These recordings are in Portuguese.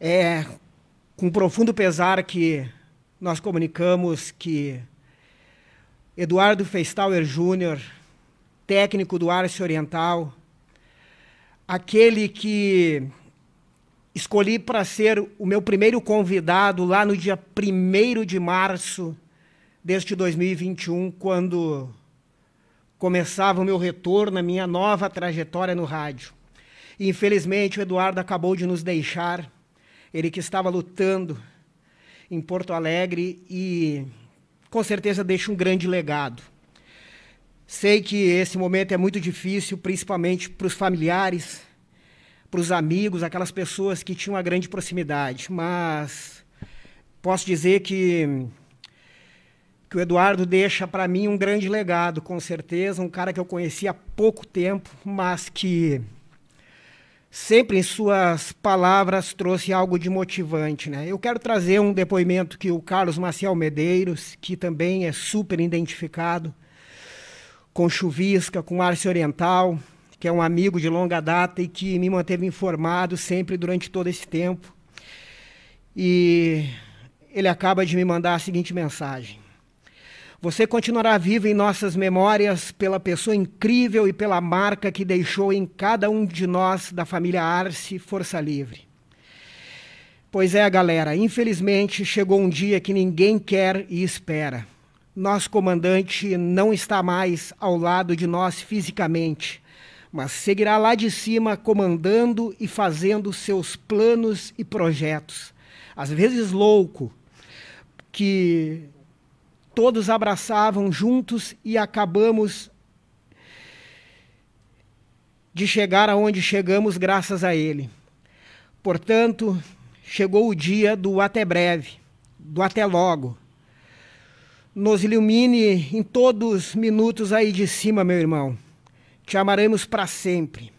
É com profundo pesar que nós comunicamos que Eduardo Feistauer Júnior, técnico do Arce Oriental, aquele que escolhi para ser o meu primeiro convidado lá no dia 1 de março deste 2021, quando começava o meu retorno, a minha nova trajetória no rádio. infelizmente, o Eduardo acabou de nos deixar ele que estava lutando em Porto Alegre e com certeza deixa um grande legado. Sei que esse momento é muito difícil, principalmente para os familiares, para os amigos, aquelas pessoas que tinham uma grande proximidade, mas posso dizer que que o Eduardo deixa para mim um grande legado, com certeza, um cara que eu conheci há pouco tempo, mas que sempre em suas palavras trouxe algo de motivante. Né? Eu quero trazer um depoimento que o Carlos Maciel Medeiros, que também é super identificado com Chuvisca, com Arce Oriental, que é um amigo de longa data e que me manteve informado sempre durante todo esse tempo. E ele acaba de me mandar a seguinte mensagem. Você continuará vivo em nossas memórias pela pessoa incrível e pela marca que deixou em cada um de nós da família Arce Força Livre. Pois é, galera, infelizmente chegou um dia que ninguém quer e espera. Nosso comandante não está mais ao lado de nós fisicamente, mas seguirá lá de cima comandando e fazendo seus planos e projetos. Às vezes louco, que todos abraçavam juntos e acabamos de chegar aonde chegamos graças a ele. Portanto, chegou o dia do até breve, do até logo. Nos ilumine em todos os minutos aí de cima, meu irmão. Te amaremos para sempre.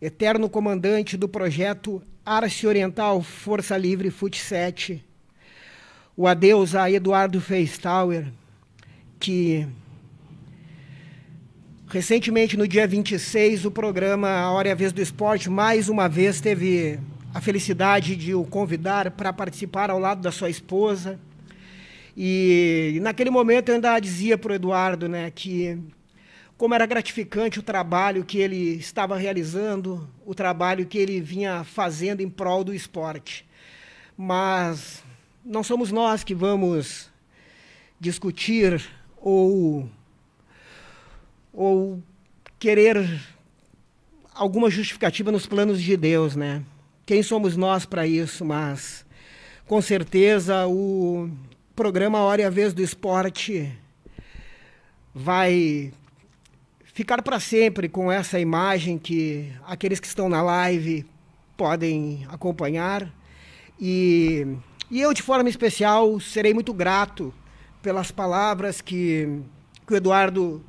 Eterno comandante do projeto Arce Oriental Força Livre Fute 7 o adeus a Eduardo Feistauer, que recentemente, no dia 26, o programa A Hora e a Vez do Esporte, mais uma vez, teve a felicidade de o convidar para participar ao lado da sua esposa. E, e naquele momento eu ainda dizia para o Eduardo né, que como era gratificante o trabalho que ele estava realizando, o trabalho que ele vinha fazendo em prol do esporte. Mas não somos nós que vamos discutir ou, ou querer alguma justificativa nos planos de Deus, né? Quem somos nós para isso? Mas com certeza o programa Hora e a Vez do Esporte vai ficar para sempre com essa imagem que aqueles que estão na live podem acompanhar e e eu, de forma especial, serei muito grato pelas palavras que, que o Eduardo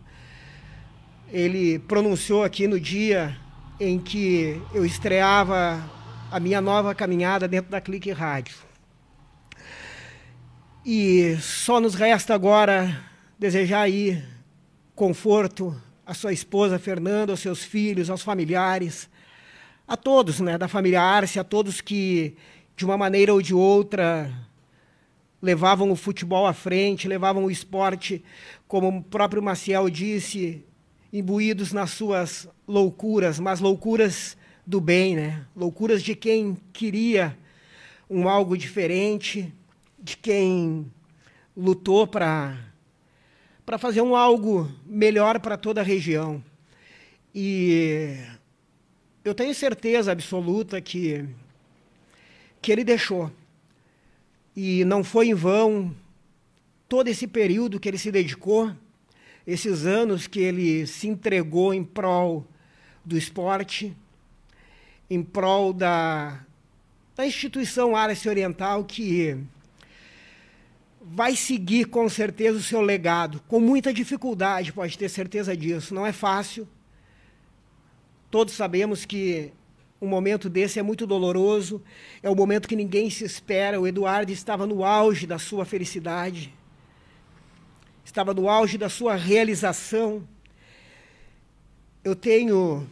ele pronunciou aqui no dia em que eu estreava a minha nova caminhada dentro da Clique Rádio. E só nos resta agora desejar aí conforto à sua esposa Fernanda, aos seus filhos, aos familiares, a todos, né, da família Arce, a todos que de uma maneira ou de outra, levavam o futebol à frente, levavam o esporte, como o próprio Maciel disse, imbuídos nas suas loucuras, mas loucuras do bem, né? Loucuras de quem queria um algo diferente, de quem lutou para para fazer um algo melhor para toda a região. E eu tenho certeza absoluta que que ele deixou. E não foi em vão todo esse período que ele se dedicou, esses anos que ele se entregou em prol do esporte, em prol da, da instituição Área Oriental, que vai seguir com certeza o seu legado, com muita dificuldade, pode ter certeza disso, não é fácil. Todos sabemos que um momento desse é muito doloroso, é o um momento que ninguém se espera. O Eduardo estava no auge da sua felicidade, estava no auge da sua realização. Eu tenho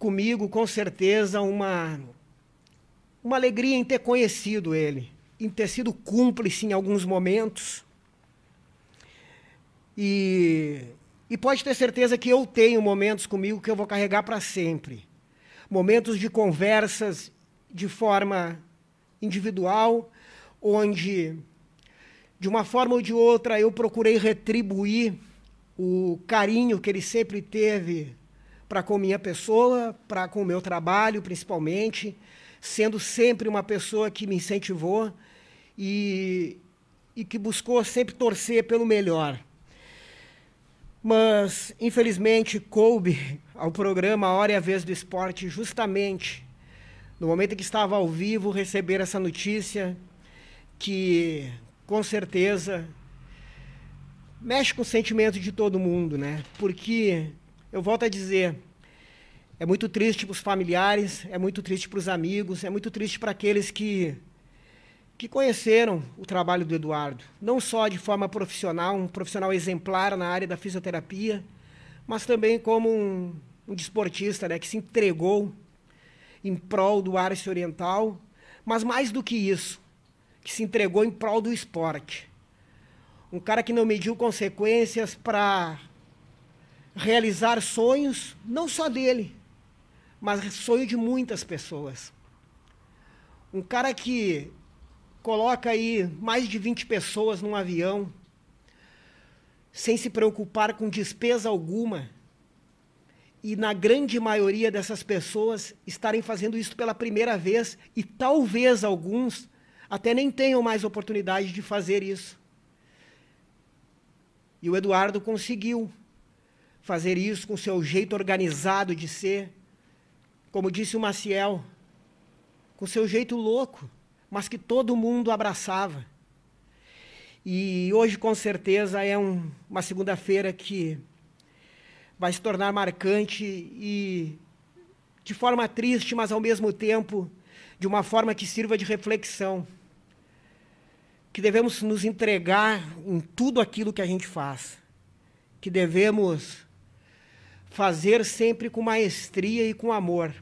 comigo, com certeza, uma, uma alegria em ter conhecido ele, em ter sido cúmplice em alguns momentos. E, e pode ter certeza que eu tenho momentos comigo que eu vou carregar para sempre momentos de conversas de forma individual, onde, de uma forma ou de outra, eu procurei retribuir o carinho que ele sempre teve para com minha pessoa, para com o meu trabalho, principalmente, sendo sempre uma pessoa que me incentivou e, e que buscou sempre torcer pelo melhor. Mas, infelizmente, coube ao programa Hora e a Vez do Esporte, justamente no momento em que estava ao vivo, receber essa notícia que, com certeza, mexe com o sentimento de todo mundo, né? Porque, eu volto a dizer, é muito triste para os familiares, é muito triste para os amigos, é muito triste para aqueles que que conheceram o trabalho do Eduardo, não só de forma profissional, um profissional exemplar na área da fisioterapia, mas também como um, um desportista né, que se entregou em prol do Arce Oriental, mas mais do que isso, que se entregou em prol do esporte. Um cara que não mediu consequências para realizar sonhos, não só dele, mas sonho de muitas pessoas. Um cara que coloca aí mais de 20 pessoas num avião, sem se preocupar com despesa alguma, e na grande maioria dessas pessoas estarem fazendo isso pela primeira vez, e talvez alguns até nem tenham mais oportunidade de fazer isso. E o Eduardo conseguiu fazer isso com seu jeito organizado de ser, como disse o Maciel, com seu jeito louco mas que todo mundo abraçava. E hoje, com certeza, é um, uma segunda-feira que vai se tornar marcante e, de forma triste, mas ao mesmo tempo, de uma forma que sirva de reflexão. Que devemos nos entregar em tudo aquilo que a gente faz. Que devemos fazer sempre com maestria e com amor.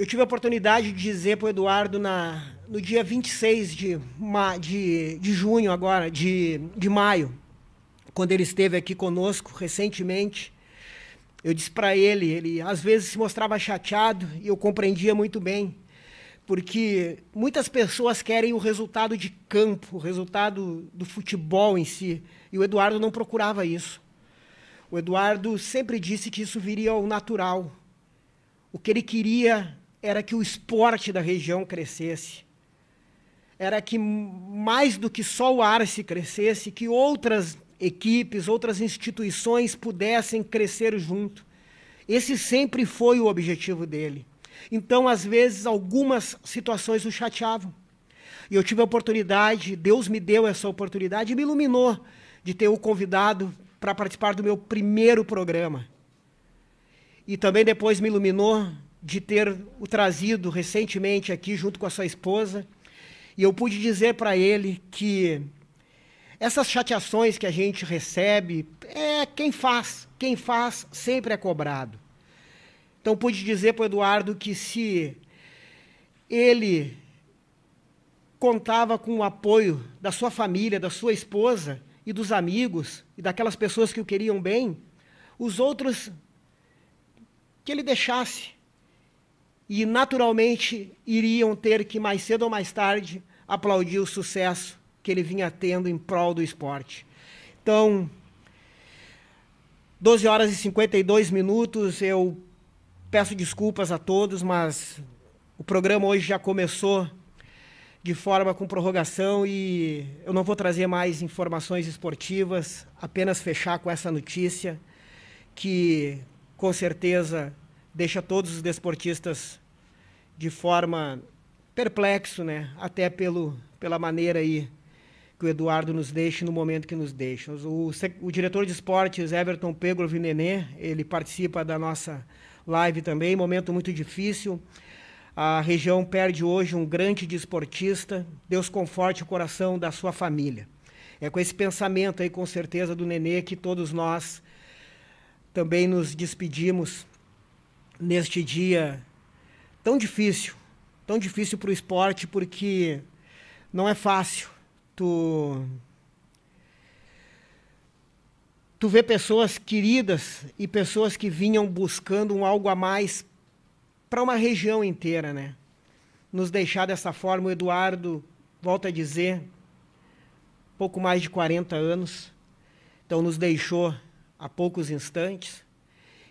Eu tive a oportunidade de dizer para o Eduardo na, no dia 26 de, de, de junho, agora, de, de maio, quando ele esteve aqui conosco recentemente. Eu disse para ele, ele às vezes se mostrava chateado e eu compreendia muito bem, porque muitas pessoas querem o resultado de campo, o resultado do futebol em si, e o Eduardo não procurava isso. O Eduardo sempre disse que isso viria ao natural. O que ele queria era que o esporte da região crescesse. Era que mais do que só o Arce crescesse, que outras equipes, outras instituições pudessem crescer junto. Esse sempre foi o objetivo dele. Então, às vezes, algumas situações o chateavam. E eu tive a oportunidade, Deus me deu essa oportunidade e me iluminou de ter o convidado para participar do meu primeiro programa. E também depois me iluminou de ter o trazido recentemente aqui junto com a sua esposa. E eu pude dizer para ele que essas chateações que a gente recebe, é quem faz, quem faz sempre é cobrado. Então pude dizer para o Eduardo que se ele contava com o apoio da sua família, da sua esposa e dos amigos e daquelas pessoas que o queriam bem, os outros que ele deixasse e naturalmente iriam ter que, mais cedo ou mais tarde, aplaudir o sucesso que ele vinha tendo em prol do esporte. Então, 12 horas e 52 minutos, eu peço desculpas a todos, mas o programa hoje já começou de forma com prorrogação e eu não vou trazer mais informações esportivas, apenas fechar com essa notícia que com certeza deixa todos os desportistas de forma perplexo, né? Até pelo, pela maneira aí que o Eduardo nos deixa no momento que nos deixa. O, o diretor de esportes, Everton o Vinenê, ele participa da nossa live também, momento muito difícil. A região perde hoje um grande desportista. Deus conforte o coração da sua família. É com esse pensamento aí, com certeza, do Nenê que todos nós também nos despedimos neste dia tão difícil, tão difícil para o esporte, porque não é fácil. Tu, tu vê pessoas queridas e pessoas que vinham buscando um algo a mais para uma região inteira, né? Nos deixar dessa forma, o Eduardo, volta a dizer, pouco mais de 40 anos, então nos deixou há poucos instantes,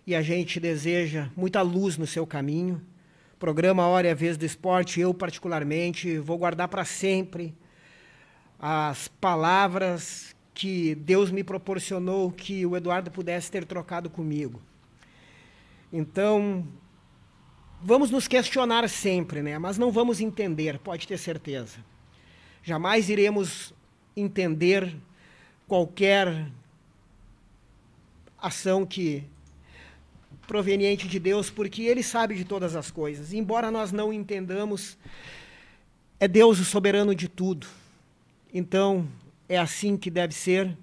e a gente deseja muita luz no seu caminho programa Hora e a Vez do Esporte, eu particularmente vou guardar para sempre as palavras que Deus me proporcionou que o Eduardo pudesse ter trocado comigo. Então, vamos nos questionar sempre, né? Mas não vamos entender, pode ter certeza. Jamais iremos entender qualquer ação que proveniente de Deus, porque Ele sabe de todas as coisas. Embora nós não entendamos, é Deus o soberano de tudo. Então, é assim que deve ser.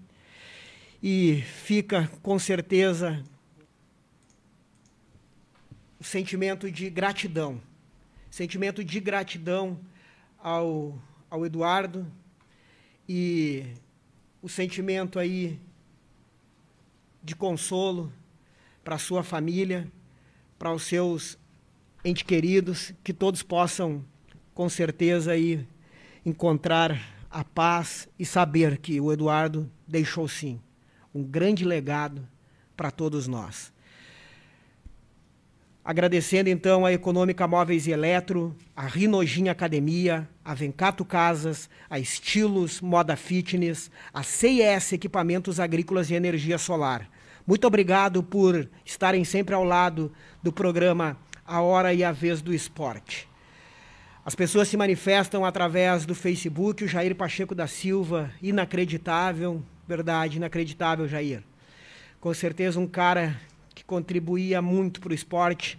E fica com certeza o sentimento de gratidão. Sentimento de gratidão ao, ao Eduardo e o sentimento aí de consolo para sua família, para os seus entes queridos, que todos possam, com certeza, aí, encontrar a paz e saber que o Eduardo deixou, sim, um grande legado para todos nós. Agradecendo então a Econômica Móveis e Eletro, a Rinojinha Academia, a Vencato Casas, a Estilos Moda Fitness, a CS Equipamentos Agrícolas e Energia Solar, muito obrigado por estarem sempre ao lado do programa A Hora e a Vez do Esporte. As pessoas se manifestam através do Facebook, o Jair Pacheco da Silva, inacreditável, verdade, inacreditável, Jair. Com certeza um cara que contribuía muito para o esporte,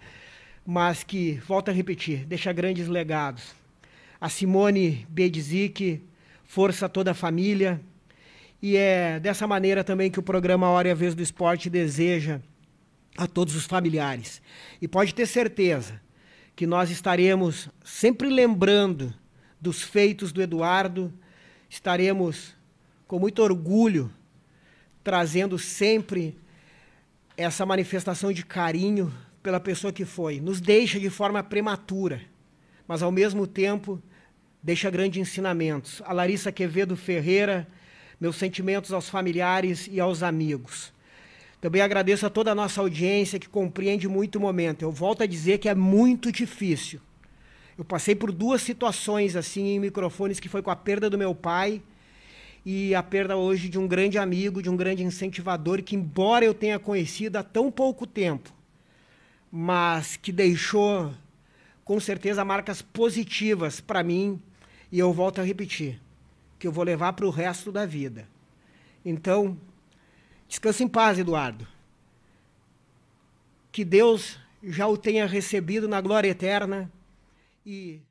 mas que, volta a repetir, deixa grandes legados. A Simone Bedizic, força toda a família. E é dessa maneira também que o programa Hora e a Vez do Esporte deseja a todos os familiares. E pode ter certeza que nós estaremos sempre lembrando dos feitos do Eduardo, estaremos com muito orgulho trazendo sempre essa manifestação de carinho pela pessoa que foi. Nos deixa de forma prematura, mas ao mesmo tempo deixa grandes ensinamentos. A Larissa Quevedo Ferreira meus sentimentos aos familiares e aos amigos. Também agradeço a toda a nossa audiência que compreende muito o momento. Eu volto a dizer que é muito difícil. Eu passei por duas situações assim em microfones que foi com a perda do meu pai e a perda hoje de um grande amigo, de um grande incentivador que embora eu tenha conhecido há tão pouco tempo, mas que deixou com certeza marcas positivas para mim e eu volto a repetir que eu vou levar para o resto da vida. Então, descanse em paz, Eduardo. Que Deus já o tenha recebido na glória eterna e